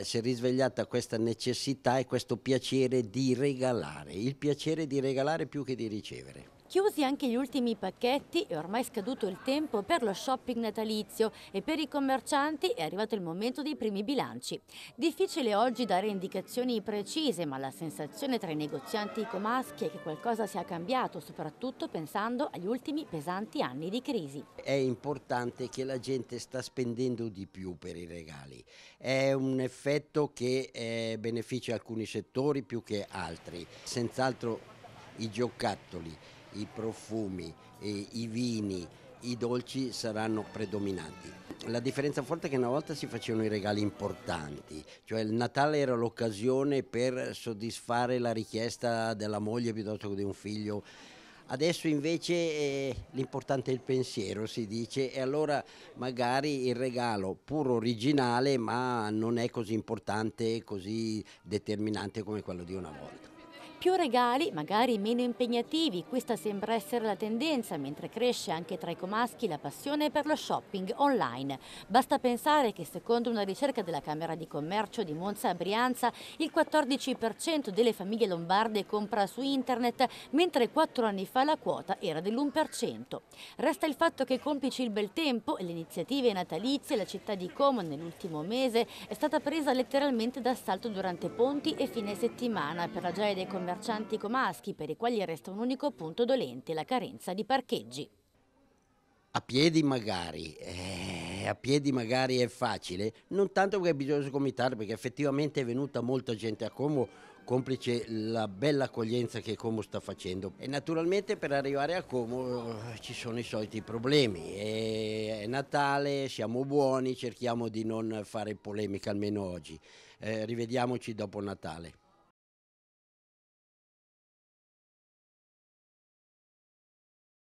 Eh, si è risvegliata questa necessità e questo piacere di regalare, il piacere di regalare più che di ricevere. Chiusi anche gli ultimi pacchetti è ormai scaduto il tempo per lo shopping natalizio e per i commercianti è arrivato il momento dei primi bilanci. Difficile oggi dare indicazioni precise, ma la sensazione tra i negozianti comaschi è che qualcosa sia cambiato, soprattutto pensando agli ultimi pesanti anni di crisi. È importante che la gente sta spendendo di più per i regali. È un effetto che eh, beneficia alcuni settori più che altri. Senz'altro i giocattoli i profumi, i vini, i dolci saranno predominanti. La differenza forte è che una volta si facevano i regali importanti, cioè il Natale era l'occasione per soddisfare la richiesta della moglie piuttosto che di un figlio. Adesso invece eh, l'importante è il pensiero, si dice, e allora magari il regalo pur originale ma non è così importante, così determinante come quello di una volta. Più regali, magari meno impegnativi, questa sembra essere la tendenza, mentre cresce anche tra i comaschi la passione per lo shopping online. Basta pensare che secondo una ricerca della Camera di Commercio di Monza a Brianza, il 14% delle famiglie lombarde compra su internet, mentre 4 anni fa la quota era dell'1%. Resta il fatto che complici il bel tempo e le iniziative natalizie, la città di Como nell'ultimo mese è stata presa letteralmente d'assalto durante ponti e fine settimana per la gioia dei commercianti commercianti comaschi per i quali resta un unico punto dolente, la carenza di parcheggi. A piedi magari, eh, a piedi magari è facile, non tanto perché bisogna sgomitare, perché effettivamente è venuta molta gente a Como, complice la bella accoglienza che Como sta facendo. E naturalmente per arrivare a Como eh, ci sono i soliti problemi, eh, è, Natale, siamo buoni, cerchiamo di non fare polemica almeno oggi, eh, rivediamoci dopo Natale.